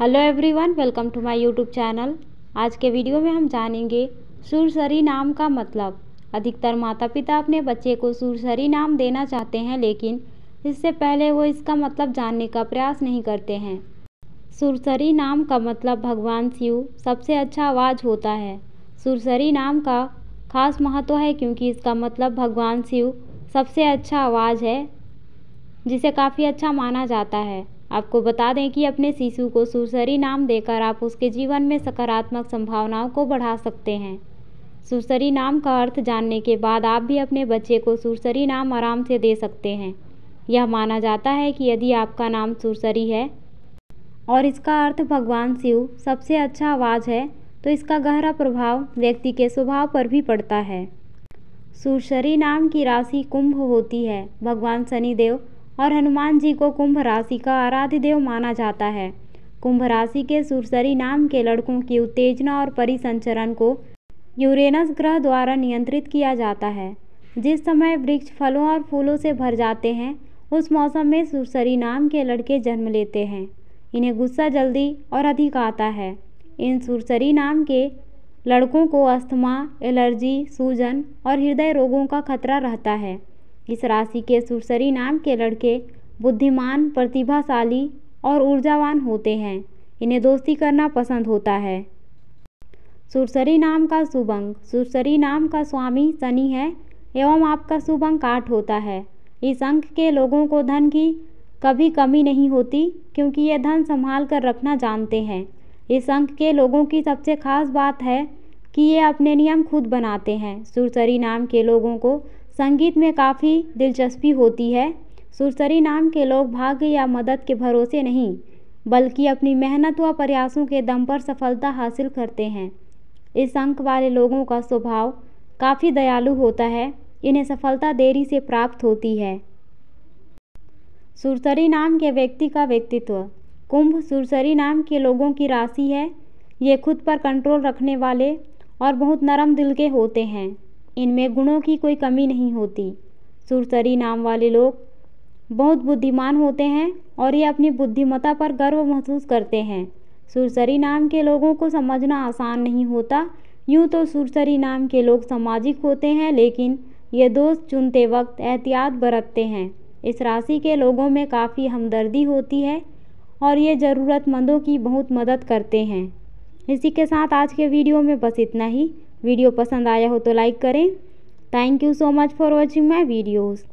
hello everyone welcome to my YouTube channel आज के video में हम जानेंगे सुरसरी नाम का मतलब अधिकतर माता पिता अपने बच्चे को सुरसरी नाम देना चाहते हैं लेकिन इससे पहले वो इसका मतलब जानने का प्रयास नहीं करते हैं सुरसरी नाम का मतलब भगवान शिव सबसे अच्छा आवाज़ होता है सुरसरी नाम का खास महत्व है क्योंकि इसका मतलब भगवान शिव सबसे अच्छा आवाज़ है जिसे काफ़ी अच्छा माना जाता है आपको बता दें कि अपने शिशु को सुरसरी नाम देकर आप उसके जीवन में सकारात्मक संभावनाओं को बढ़ा सकते हैं सुरसरी नाम का अर्थ जानने के बाद आप भी अपने बच्चे को सुरसरी नाम आराम से दे सकते हैं यह माना जाता है कि यदि आपका नाम सुरसरी है और इसका अर्थ भगवान शिव सबसे अच्छा आवाज़ है तो इसका गहरा प्रभाव व्यक्ति के स्वभाव पर भी पड़ता है सुरसरी नाम की राशि कुंभ होती है भगवान शनिदेव और हनुमान जी को कुंभ राशि का आराध्य देव माना जाता है कुंभ राशि के सुरसरी नाम के लड़कों की उत्तेजना और परिसंचरण को यूरेनस ग्रह द्वारा नियंत्रित किया जाता है जिस समय वृक्ष फलों और फूलों से भर जाते हैं उस मौसम में सुरसरी नाम के लड़के जन्म लेते हैं इन्हें गुस्सा जल्दी और अधिक आता है इन सुरसरी नाम के लड़कों को अस्थमा एलर्जी सूजन और हृदय रोगों का खतरा रहता है इस राशि के सुरसरी नाम के लड़के बुद्धिमान प्रतिभाशाली और ऊर्जावान होते हैं इन्हें दोस्ती करना पसंद होता है सुरसरी नाम का शुभ अंग सुरसरी नाम का स्वामी शनि है एवं आपका शुभ अंक आठ होता है इस अंक के लोगों को धन की कभी कमी नहीं होती क्योंकि ये धन संभाल कर रखना जानते हैं इस अंक के लोगों की सबसे खास बात है कि ये अपने नियम खुद बनाते हैं सुरसरी नाम के लोगों को संगीत में काफ़ी दिलचस्पी होती है सुरसरी नाम के लोग भाग्य या मदद के भरोसे नहीं बल्कि अपनी मेहनत व प्रयासों के दम पर सफलता हासिल करते हैं इस अंक वाले लोगों का स्वभाव काफ़ी दयालु होता है इन्हें सफलता देरी से प्राप्त होती है सुरसरी नाम के व्यक्ति का व्यक्तित्व कुंभ सुरसरी नाम के लोगों की राशि है ये खुद पर कंट्रोल रखने वाले और बहुत नरम दिल के होते हैं इनमें गुणों की कोई कमी नहीं होती सुरसरी नाम वाले लोग बहुत बुद्धिमान होते हैं और ये अपनी बुद्धिमता पर गर्व महसूस करते हैं सुरसरी नाम के लोगों को समझना आसान नहीं होता यूँ तो सुरसरी नाम के लोग सामाजिक होते हैं लेकिन ये दोस्त चुनते वक्त एहतियात बरतते हैं इस राशि के लोगों में काफ़ी हमदर्दी होती है और ये ज़रूरतमंदों की बहुत मदद करते हैं इसी के साथ आज के वीडियो में बस इतना ही वीडियो पसंद आया हो तो लाइक करें thank you so much for watching my videos